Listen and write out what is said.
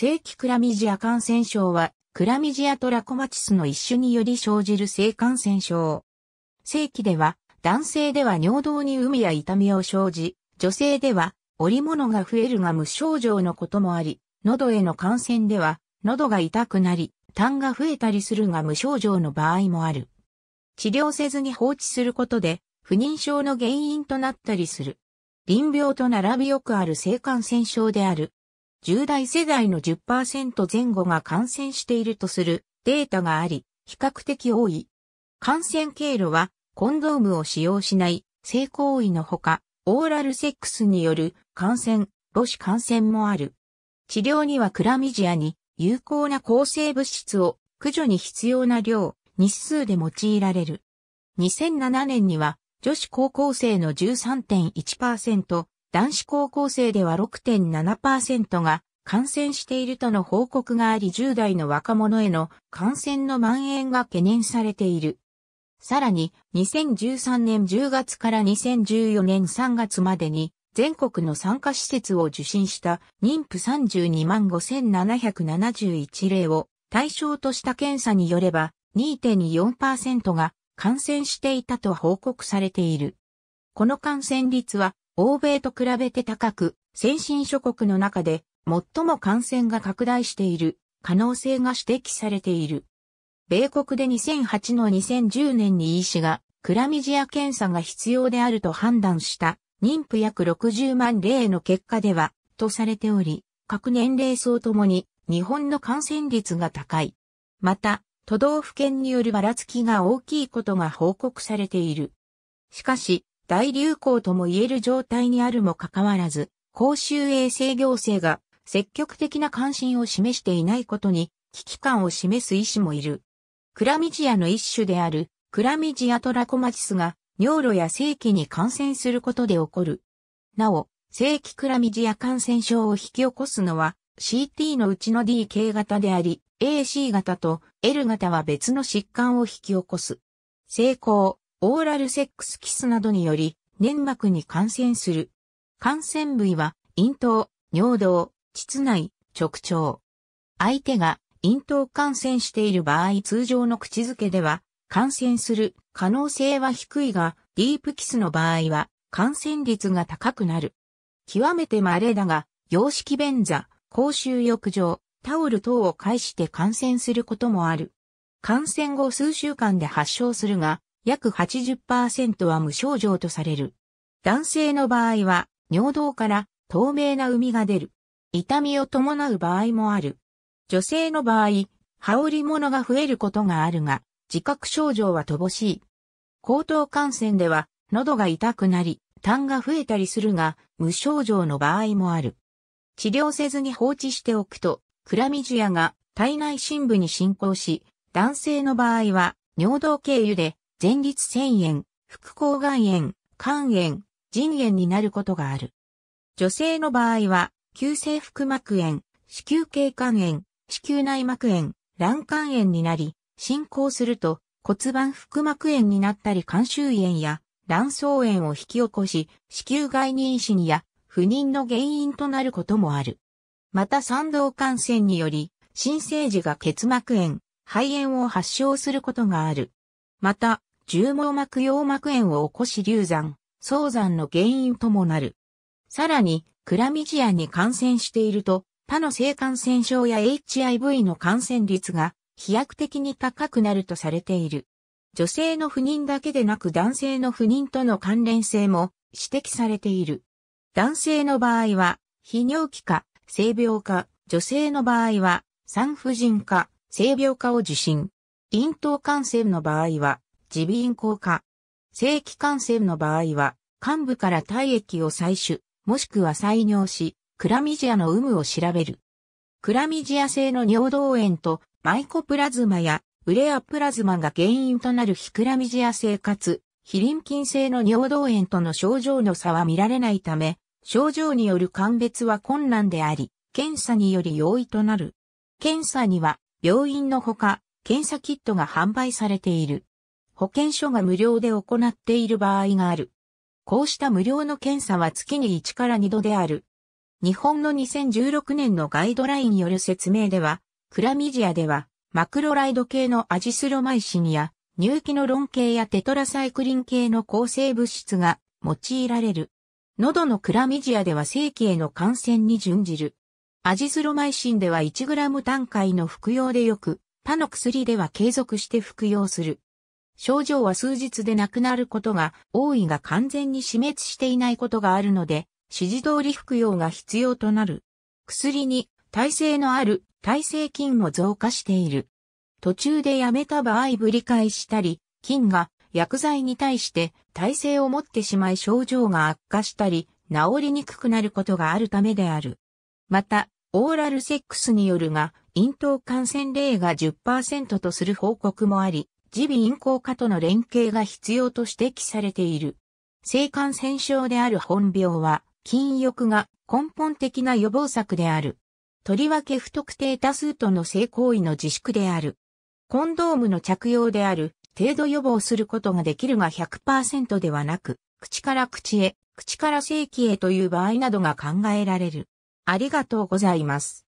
正規クラミジア感染症は、クラミジアトラコマチスの一種により生じる性感染症。正規では、男性では尿道に膿や痛みを生じ、女性では、織物が増えるが無症状のこともあり、喉への感染では、喉が痛くなり、痰が増えたりするが無症状の場合もある。治療せずに放置することで、不妊症の原因となったりする。臨病と並びよくある性感染症である。10代世代の10%前後が感染しているとするデータがあり、比較的多い。感染経路は、コンドームを使用しない性行為のほか、オーラルセックスによる感染、母子感染もある。治療にはクラミジアに有効な抗生物質を駆除に必要な量、日数で用いられる。2007年には女子高校生の13.1%、男子高校生では6.7%が感染しているとの報告があり10代の若者への感染の蔓延が懸念されている。さらに、2013年10月から2014年3月までに、全国の参加施設を受診した妊婦32万5771例を対象とした検査によれば、2.4%が感染していたと報告されている。この感染率は欧米と比べて高く、先進諸国の中で最も感染が拡大している可能性が指摘されている。米国で2008の2010年に医師がクラミジア検査が必要であると判断した妊婦約60万例の結果ではとされており、各年齢層ともに日本の感染率が高い。また、都道府県によるばらつきが大きいことが報告されている。しかし、大流行とも言える状態にあるもかかわらず、公衆衛生行政が積極的な関心を示していないことに危機感を示す医師もいる。クラミジアの一種であるクラミジアトラコマチスが尿路や性器に感染することで起こる。なお、性器クラミジア感染症を引き起こすのは CT のうちの DK 型であり、AC 型と L 型は別の疾患を引き起こす。性交、オーラルセックスキスなどにより粘膜に感染する。感染部位は咽頭、尿道、膣内、直腸。相手が咽頭感染している場合通常の口づけでは感染する可能性は低いが、ディープキスの場合は感染率が高くなる。極めて稀だが、洋式便座、公衆浴場、タオル等を介して感染することもある。感染後数週間で発症するが、約80%は無症状とされる。男性の場合は、尿道から透明な膿が出る。痛みを伴う場合もある。女性の場合、羽織物が増えることがあるが、自覚症状は乏しい。口頭感染では、喉が痛くなり、痰が増えたりするが、無症状の場合もある。治療せずに放置しておくと、クラミジアが体内深部に進行し、男性の場合は尿道経由で前立腺炎、副抗がん炎、肝炎、腎炎になることがある。女性の場合は、急性腹膜炎、子宮頸管炎、子宮内膜炎、卵管炎になり、進行すると骨盤腹膜炎になったり肝周炎や卵巣炎を引き起こし、子宮外妊娠や不妊の原因となることもある。また産道感染により、新生児が結膜炎、肺炎を発症することがある。また、重毛膜葉膜炎を起こし流産、早産の原因ともなる。さらに、クラミジアに感染していると、他の性感染症や HIV の感染率が飛躍的に高くなるとされている。女性の不妊だけでなく男性の不妊との関連性も指摘されている。男性の場合は、泌尿器科、性病科、女性の場合は、産婦人科、性病科を受診。咽頭感染の場合は、耳鼻咽喉科。正規感染の場合は、患部から体液を採取、もしくは採尿し、クラミジアの有無を調べる。クラミジア性の尿道炎とマイコプラズマやウレアプラズマが原因となるヒクラミジア性かつ、ンキン性の尿道炎との症状の差は見られないため、症状による鑑別は困難であり、検査により容易となる。検査には、病院のほか、検査キットが販売されている。保健所が無料で行っている場合がある。こうした無料の検査は月に1から2度である。日本の2016年のガイドラインによる説明では、クラミジアでは、マクロライド系のアジスロマイシンや、乳気のロン系やテトラサイクリン系の抗生物質が用いられる。喉のクラミジアでは正規への感染に準じる。アジスロマイシンでは 1g 単位の服用でよく、他の薬では継続して服用する。症状は数日でなくなることが多いが完全に死滅していないことがあるので、指示通り服用が必要となる。薬に耐性のある耐性菌も増加している。途中でやめた場合ぶり返したり、菌が薬剤に対して耐性を持ってしまい症状が悪化したり、治りにくくなることがあるためである。また、オーラルセックスによるが、咽頭感染例が10%とする報告もあり、耳鼻咽喉科との連携が必要と指摘されている。性感染症である本病は、禁欲が根本的な予防策である。とりわけ不特定多数との性行為の自粛である。コンドームの着用である程度予防することができるが100%ではなく、口から口へ、口から性器へという場合などが考えられる。ありがとうございます。